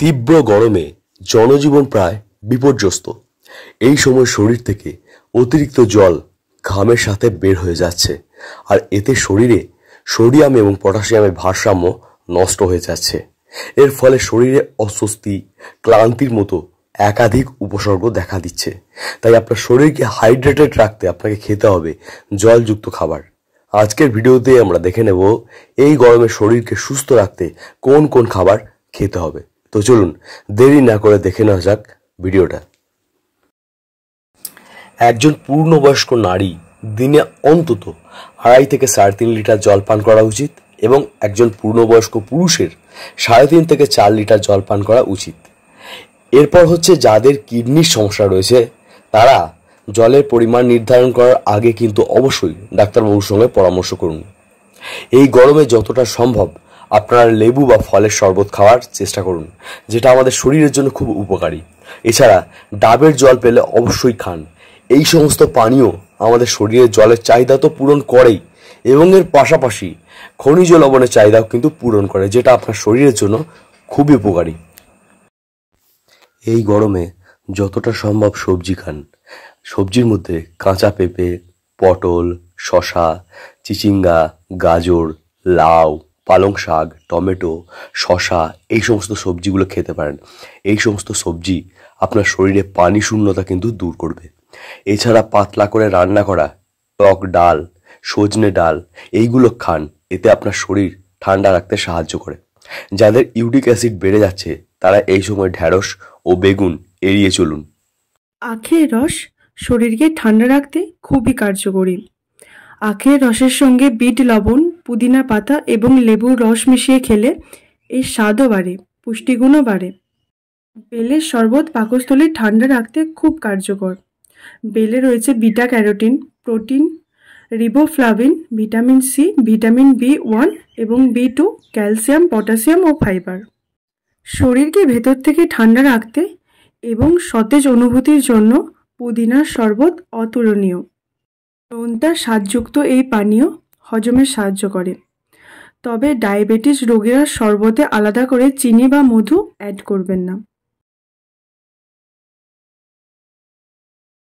তীব্র গরমে জনজীবন প্রায় বিপর্যস্ত এই সময় শরীর থেকে অতিরিক্ত জল ঘামের সাথে বের হয়ে যাচ্ছে আর এতে শরীরে সোডিয়াম এবং পটাশিয়ামের ভারসাম্য নষ্ট হয়ে যাচ্ছে এর ফলে শরীরে অস্বস্তি ক্লান্তির মতো একাধিক উপসর্গ দেখা দিচ্ছে তাই আপনার শরীরকে হাইড্রেটেড রাখতে আপনাকে খেতে হবে জলযুক্ত খাবার আজকের ভিডিওতে আমরা দেখে নেব এই গরমে শরীরকে সুস্থ রাখতে কোন কোন খাবার খেতে হবে তো চলুন দেরি না করে দেখে নেওয়া যাক ভিডিওটা একজন পূর্ণবয়স্ক নারী দিনে অন্তত আড়াই থেকে সাড়ে তিন লিটার জল পান করা উচিত এবং একজন পূর্ণবয়স্ক পুরুষের সাড়ে তিন থেকে চার লিটার জল পান করা উচিত এরপর হচ্ছে যাদের কিডনির সমস্যা রয়েছে তারা জলের পরিমাণ নির্ধারণ করার আগে কিন্তু অবশ্যই ডাক্তারবাবুর সঙ্গে পরামর্শ করুন এই গরমে যতটা সম্ভব আপনার লেবু বা ফলের শরবত খাওয়ার চেষ্টা করুন যেটা আমাদের শরীরের জন্য খুব উপকারী এছাড়া ডাবের জল পেলে অবশ্যই খান এই সমস্ত পানীয় আমাদের শরীরে জলের চাহিদা তো পূরণ করেই এবং এর পাশাপাশি খনিজ লবণের চাহিদাও কিন্তু পূরণ করে যেটা আপনার শরীরের জন্য খুবই উপকারী এই গরমে যতটা সম্ভব সবজি খান সবজির মধ্যে কাঁচা পেঁপে পটল শশা চিচিঙ্গা গাজর লাউ পালং শাক টমেটো শশা এই সমস্ত সবজিগুলো খেতে পারেন এই সমস্ত সবজি আপনার শরীরে পানি শূন্যতা কিন্তু দূর করবে এছাড়া পাতলা করে রান্না করা টক ডাল সজনে ডাল এইগুলো খান এতে আপনার শরীর ঠান্ডা রাখতে সাহায্য করে যাদের ইউরিক অ্যাসিড বেড়ে যাচ্ছে তারা এই সময় ঢ্যাঁড়স ও বেগুন এড়িয়ে চলুন আখের রস শরীরকে ঠান্ডা রাখতে খুবই কার্যকরী আখের রসের সঙ্গে বিট লবণ পুদিনা পাতা এবং লেবুর রস মিশিয়ে খেলে এর স্বাদও বাড়ে পুষ্টিগুণও বাড়ে বেলের শরবত পাকস্থলী ঠান্ডা রাখতে খুব কার্যকর বেলে রয়েছে beta carotene protein riboflavin vitamin C vitamin B one এবং বি টু ক্যালসিয়াম পটাশিয়াম ও ফাইবার শরীরকে ভেতর থেকে ঠান্ডা রাখতে এবং সতেজ অনুভূতির জন্য পুদিনার শরবত অতুলনীয় নোনতা স্বাদযুক্ত এই পানীয় হজমে সাহায্য করে তবে ডায়াবেটিস রোগীরা শরবতে আলাদা করে চিনি বা মধু অ্যাড করবেন না